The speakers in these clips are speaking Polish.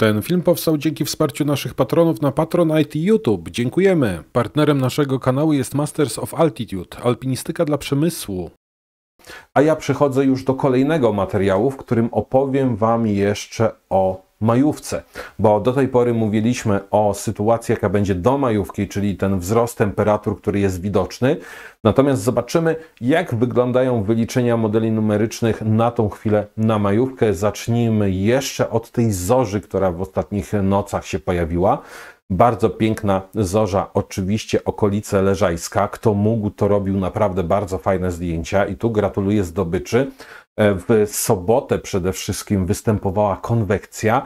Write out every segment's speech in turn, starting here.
Ten film powstał dzięki wsparciu naszych patronów na Patronite i YouTube. Dziękujemy. Partnerem naszego kanału jest Masters of Altitude, alpinistyka dla przemysłu. A ja przechodzę już do kolejnego materiału, w którym opowiem Wam jeszcze o majówce, bo do tej pory mówiliśmy o sytuacji, jaka będzie do majówki, czyli ten wzrost temperatur, który jest widoczny. Natomiast zobaczymy, jak wyglądają wyliczenia modeli numerycznych na tą chwilę na majówkę. Zacznijmy jeszcze od tej zorzy, która w ostatnich nocach się pojawiła. Bardzo piękna zorza, oczywiście okolice Leżajska. Kto mógł, to robił naprawdę bardzo fajne zdjęcia i tu gratuluję zdobyczy. E, w sobotę przede wszystkim występowała konwekcja.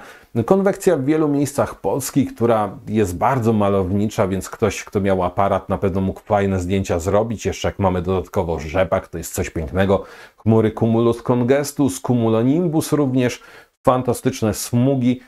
Konwekcja w wielu miejscach Polski, która jest bardzo malownicza, więc ktoś, kto miał aparat, na pewno mógł fajne zdjęcia zrobić. Jeszcze jak mamy dodatkowo rzepak, to jest coś pięknego. Chmury cumulus congestus, cumulonimbus również, fantastyczne smugi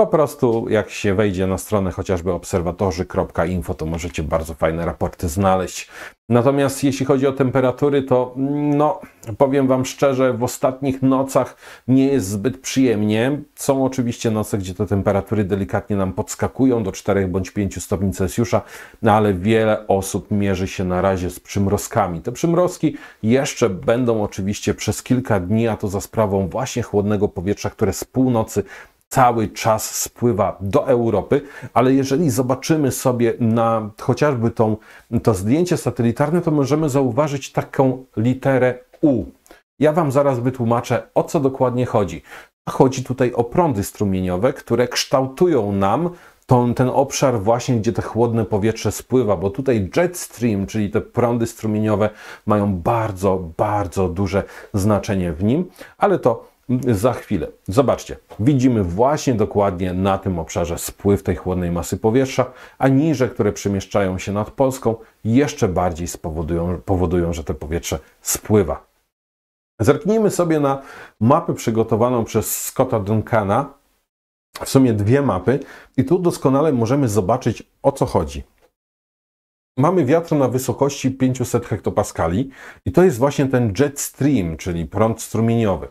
po prostu jak się wejdzie na stronę chociażby obserwatorzy.info, to możecie bardzo fajne raporty znaleźć. Natomiast jeśli chodzi o temperatury, to no, powiem Wam szczerze, w ostatnich nocach nie jest zbyt przyjemnie. Są oczywiście noce, gdzie te temperatury delikatnie nam podskakują do 4 bądź 5 stopni Celsjusza, no ale wiele osób mierzy się na razie z przymrozkami. Te przymrozki jeszcze będą oczywiście przez kilka dni, a to za sprawą właśnie chłodnego powietrza, które z północy cały czas spływa do Europy, ale jeżeli zobaczymy sobie na chociażby tą, to zdjęcie satelitarne, to możemy zauważyć taką literę U. Ja Wam zaraz wytłumaczę, o co dokładnie chodzi. Chodzi tutaj o prądy strumieniowe, które kształtują nam tą, ten obszar właśnie, gdzie to chłodne powietrze spływa, bo tutaj jet stream, czyli te prądy strumieniowe mają bardzo, bardzo duże znaczenie w nim, ale to za chwilę. Zobaczcie, widzimy właśnie dokładnie na tym obszarze spływ tej chłodnej masy powietrza, a niże, które przemieszczają się nad Polską, jeszcze bardziej spowodują, powodują, że to powietrze spływa. Zerknijmy sobie na mapę przygotowaną przez Scotta Duncana, w sumie dwie mapy, i tu doskonale możemy zobaczyć o co chodzi. Mamy wiatr na wysokości 500 hektopaskali i to jest właśnie ten jet stream, czyli prąd strumieniowy.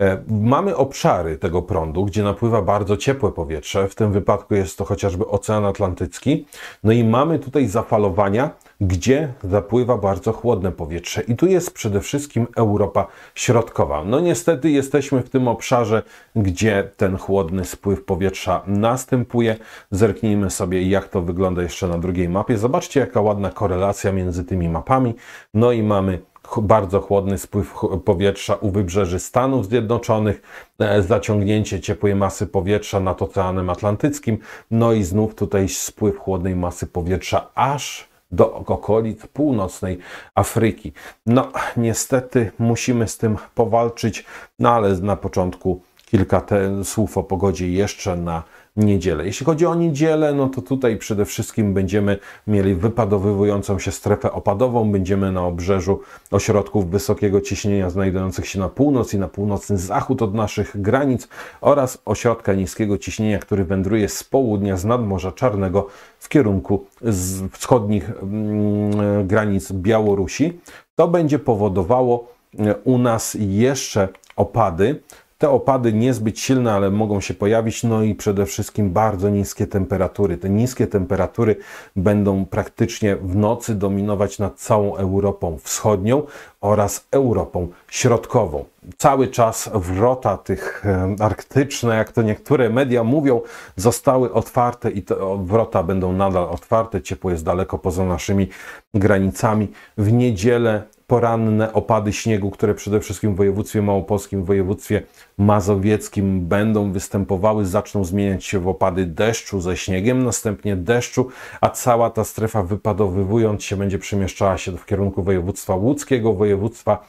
E, mamy obszary tego prądu, gdzie napływa bardzo ciepłe powietrze, w tym wypadku jest to chociażby Ocean Atlantycki, no i mamy tutaj zafalowania, gdzie zapływa bardzo chłodne powietrze. I tu jest przede wszystkim Europa Środkowa. No niestety jesteśmy w tym obszarze, gdzie ten chłodny spływ powietrza następuje. Zerknijmy sobie, jak to wygląda jeszcze na drugiej mapie. Zobaczcie, jaka ładna korelacja między tymi mapami. No i mamy bardzo chłodny spływ powietrza u wybrzeży Stanów Zjednoczonych, e, zaciągnięcie ciepłej masy powietrza nad Oceanem Atlantyckim, no i znów tutaj spływ chłodnej masy powietrza aż do okolic północnej Afryki. No, niestety musimy z tym powalczyć, no ale na początku kilka te, słów o pogodzie jeszcze na niedzielę. Jeśli chodzi o niedzielę, no to tutaj przede wszystkim będziemy mieli wypadowywującą się strefę opadową, będziemy na obrzeżu ośrodków wysokiego ciśnienia znajdujących się na północ i na północny zachód od naszych granic oraz ośrodka niskiego ciśnienia, który wędruje z południa, z nadmorza Czarnego w kierunku z wschodnich mm, granic Białorusi. To będzie powodowało e, u nas jeszcze opady. Te opady niezbyt silne, ale mogą się pojawić, no i przede wszystkim bardzo niskie temperatury. Te niskie temperatury będą praktycznie w nocy dominować nad całą Europą Wschodnią oraz Europą Środkową cały czas wrota tych e, arktyczne, jak to niektóre media mówią, zostały otwarte i te wrota będą nadal otwarte. Ciepło jest daleko poza naszymi granicami. W niedzielę poranne opady śniegu, które przede wszystkim w województwie małopolskim, w województwie mazowieckim będą występowały, zaczną zmieniać się w opady deszczu ze śniegiem, następnie deszczu, a cała ta strefa wypadowywując się będzie przemieszczała się w kierunku województwa łódzkiego, województwa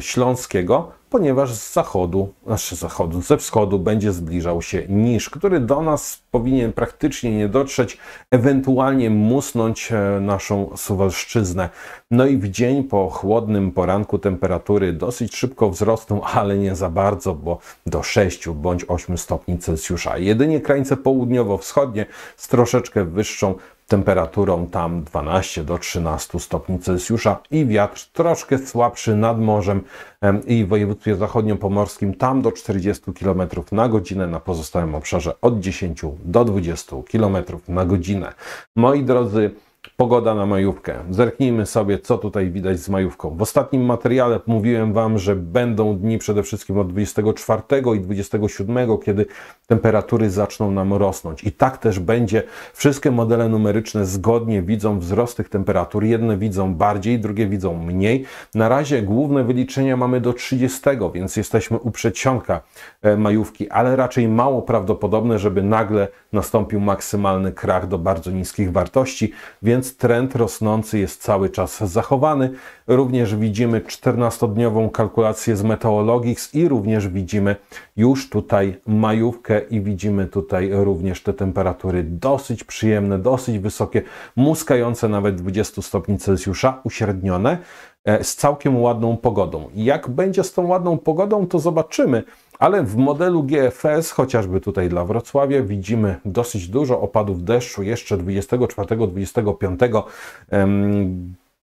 Śląskiego, ponieważ z zachodu, znaczy z zachodu, ze wschodu będzie zbliżał się niż, który do nas powinien praktycznie nie dotrzeć, ewentualnie musnąć e, naszą Suwalszczyznę. No i w dzień po chłodnym poranku temperatury dosyć szybko wzrosną, ale nie za bardzo, bo do 6 bądź 8 stopni Celsjusza. Jedynie krańce południowo-wschodnie z troszeczkę wyższą temperaturą tam 12 do 13 stopni Celsjusza i wiatr troszkę słabszy nad morzem i w województwie zachodniopomorskim tam do 40 km na godzinę, na pozostałym obszarze od 10 do 20 km na godzinę. Moi drodzy, Pogoda na majówkę. Zerknijmy sobie, co tutaj widać z majówką. W ostatnim materiale mówiłem Wam, że będą dni przede wszystkim od 24 i 27, kiedy temperatury zaczną nam rosnąć. I tak też będzie. Wszystkie modele numeryczne zgodnie widzą wzrost tych temperatur. Jedne widzą bardziej, drugie widzą mniej. Na razie główne wyliczenia mamy do 30, więc jesteśmy u przedsionka e, majówki, ale raczej mało prawdopodobne, żeby nagle nastąpił maksymalny krach do bardzo niskich wartości, więc więc trend rosnący jest cały czas zachowany. Również widzimy 14-dniową kalkulację z Meteorologics i również widzimy już tutaj majówkę i widzimy tutaj również te temperatury dosyć przyjemne, dosyć wysokie, muskające nawet 20 stopni Celsjusza, uśrednione e, z całkiem ładną pogodą. Jak będzie z tą ładną pogodą, to zobaczymy. Ale w modelu GFS, chociażby tutaj dla Wrocławia, widzimy dosyć dużo opadów deszczu jeszcze 24-25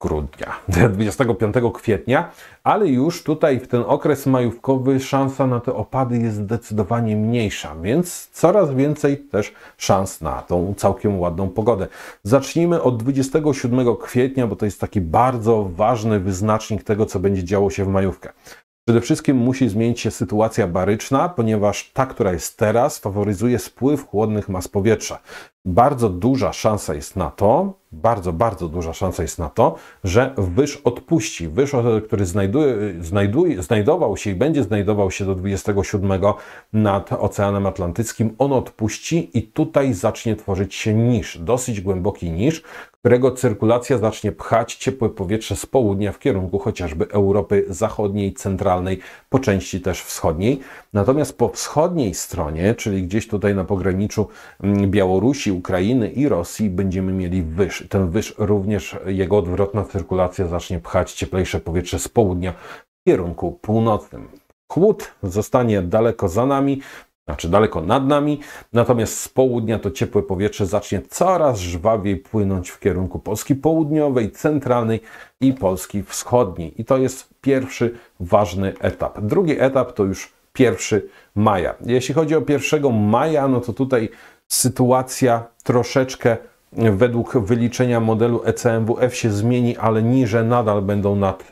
grudnia, 25 kwietnia, ale już tutaj w ten okres majówkowy szansa na te opady jest zdecydowanie mniejsza, więc coraz więcej też szans na tą całkiem ładną pogodę. Zacznijmy od 27 kwietnia, bo to jest taki bardzo ważny wyznacznik tego, co będzie działo się w majówkę. Przede wszystkim musi zmienić się sytuacja baryczna, ponieważ ta, która jest teraz, faworyzuje spływ chłodnych mas powietrza. Bardzo duża szansa jest na to, bardzo, bardzo duża szansa jest na to, że wyż odpuści. Wyż, który znajduje, znajduje, znajdował się i będzie znajdował się do 27 nad Oceanem Atlantyckim, on odpuści i tutaj zacznie tworzyć się nisz, dosyć głęboki nisz, którego cyrkulacja zacznie pchać ciepłe powietrze z południa w kierunku chociażby Europy Zachodniej, Centralnej, po części też wschodniej. Natomiast po wschodniej stronie, czyli gdzieś tutaj na pograniczu mm, Białorusi, Ukrainy i Rosji, będziemy mieli wyż. Ten wyż również, jego odwrotna cyrkulacja zacznie pchać cieplejsze powietrze z południa w kierunku północnym. Chłód zostanie daleko za nami, znaczy daleko nad nami, natomiast z południa to ciepłe powietrze zacznie coraz żwawiej płynąć w kierunku Polski południowej, centralnej i Polski wschodniej. I to jest pierwszy ważny etap. Drugi etap to już 1 maja. Jeśli chodzi o 1 maja, no to tutaj sytuacja troszeczkę według wyliczenia modelu ECMWF się zmieni, ale niże nadal będą nad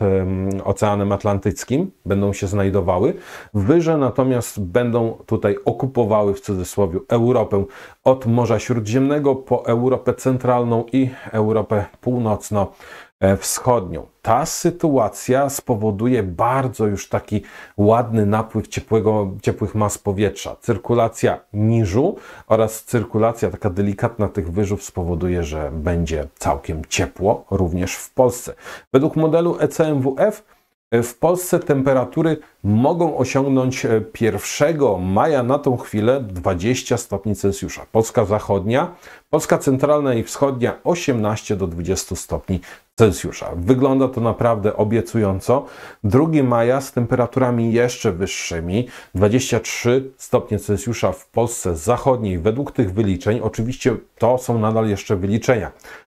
Oceanem Atlantyckim, będą się znajdowały. Wyże natomiast będą tutaj okupowały w cudzysłowie Europę od Morza Śródziemnego po Europę Centralną i Europę Północno E, wschodnią. Ta sytuacja spowoduje bardzo już taki ładny napływ ciepłego, ciepłych mas powietrza. Cyrkulacja niżu oraz cyrkulacja taka delikatna tych wyżów spowoduje, że będzie całkiem ciepło również w Polsce. Według modelu ECMWF e, w Polsce temperatury mogą osiągnąć 1 e, maja na tą chwilę 20 stopni Celsjusza. Polska zachodnia, Polska centralna i wschodnia 18 do 20 stopni Celsjusza. Wygląda to naprawdę obiecująco. 2 maja z temperaturami jeszcze wyższymi, 23 stopnie Celsjusza w Polsce Zachodniej według tych wyliczeń. Oczywiście to są nadal jeszcze wyliczenia.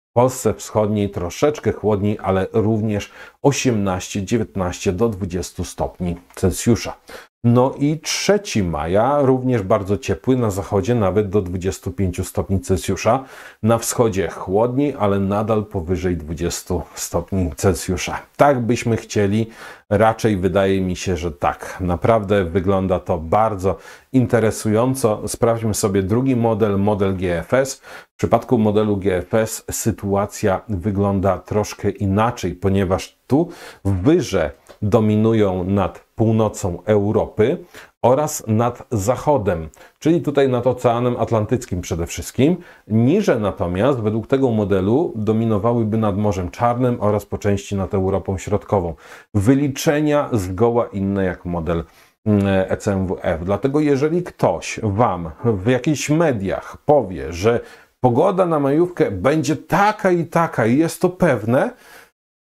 W Polsce Wschodniej troszeczkę chłodniej, ale również 18, 19 do 20 stopni Celsjusza. No i 3 maja, również bardzo ciepły, na zachodzie nawet do 25 stopni Celsjusza. Na wschodzie chłodniej, ale nadal powyżej 20 stopni Celsjusza. Tak byśmy chcieli, raczej wydaje mi się, że tak. Naprawdę wygląda to bardzo interesująco. Sprawdźmy sobie drugi model, model GFS. W przypadku modelu GFS sytuacja wygląda troszkę inaczej, ponieważ tu w wyrze dominują nad północą Europy oraz nad zachodem, czyli tutaj nad Oceanem Atlantyckim przede wszystkim. Niże natomiast, według tego modelu, dominowałyby nad Morzem Czarnym oraz po części nad Europą Środkową. Wyliczenia zgoła inne jak model mm, ECMWF. Dlatego jeżeli ktoś Wam w jakichś mediach powie, że pogoda na majówkę będzie taka i taka i jest to pewne,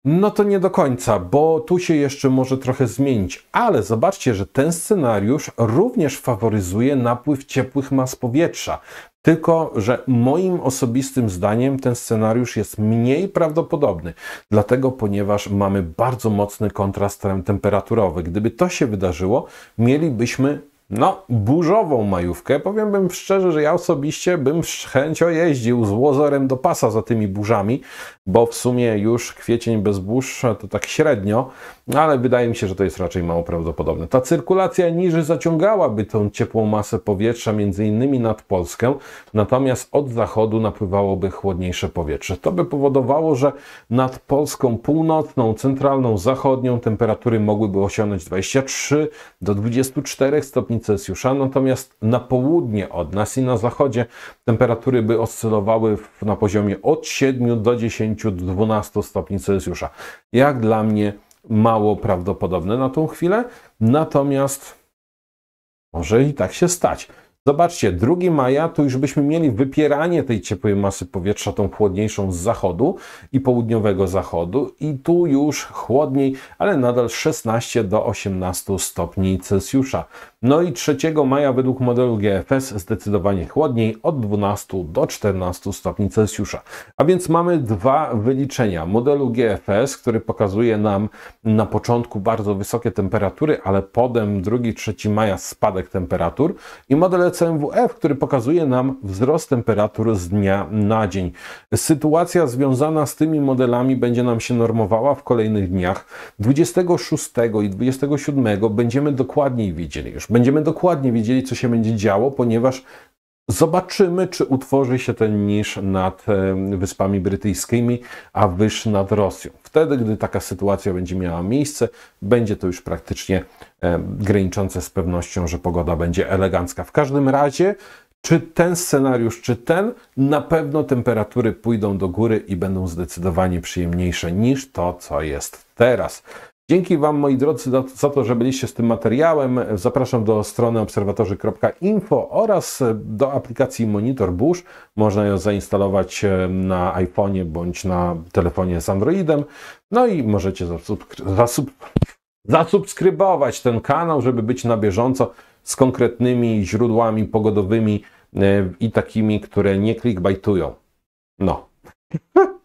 no to nie do końca, bo tu się jeszcze może trochę zmienić, ale zobaczcie, że ten scenariusz również faworyzuje napływ ciepłych mas powietrza. Tylko, że moim osobistym zdaniem ten scenariusz jest mniej prawdopodobny, dlatego, ponieważ mamy bardzo mocny kontrast temperaturowy. Gdyby to się wydarzyło, mielibyśmy no, burzową majówkę. Powiem bym szczerze, że ja osobiście bym chęcio jeździł z łozorem do pasa za tymi burzami, bo w sumie już kwiecień bez burz to tak średnio, no ale wydaje mi się, że to jest raczej mało prawdopodobne. Ta cyrkulacja niżej zaciągałaby tą ciepłą masę powietrza między innymi nad Polskę, natomiast od zachodu napływałoby chłodniejsze powietrze. To by powodowało, że nad Polską północną, centralną, zachodnią temperatury mogłyby osiągnąć 23 do 24 stopni stopni Celsjusza, natomiast na południe od nas i na zachodzie temperatury by oscylowały na poziomie od 7 do 10 do 12 stopni Celsjusza. Jak dla mnie mało prawdopodobne na tą chwilę, natomiast może i tak się stać. Zobaczcie, 2 maja to już byśmy mieli wypieranie tej ciepłej masy powietrza, tą chłodniejszą z zachodu i południowego zachodu, i tu już chłodniej, ale nadal 16 do 18 stopni Celsjusza. No i 3 maja według modelu GFS zdecydowanie chłodniej od 12 do 14 stopni Celsjusza. A więc mamy dwa wyliczenia. Modelu GFS, który pokazuje nam na początku bardzo wysokie temperatury, ale potem 2-3 maja spadek temperatur i model e CMWF, który pokazuje nam wzrost temperatur z dnia na dzień. Sytuacja związana z tymi modelami będzie nam się normowała w kolejnych dniach. 26 i 27 będziemy dokładniej widzieli już Będziemy dokładnie wiedzieli, co się będzie działo, ponieważ Zobaczymy, czy utworzy się ten niż nad e, Wyspami Brytyjskimi, a wyż nad Rosją. Wtedy, gdy taka sytuacja będzie miała miejsce, będzie to już praktycznie e, graniczące z pewnością, że pogoda będzie elegancka. W każdym razie, czy ten scenariusz, czy ten, na pewno temperatury pójdą do góry i będą zdecydowanie przyjemniejsze niż to, co jest teraz. Dzięki Wam, moi drodzy, za to, że byliście z tym materiałem. Zapraszam do strony obserwatorzy.info oraz do aplikacji Monitor Bush. Można ją zainstalować e, na iPhone'ie bądź na telefonie z Androidem. No i możecie zasubskrybować ten kanał, żeby być na bieżąco z konkretnymi źródłami pogodowymi e, i takimi, które nie clickbaitują. No.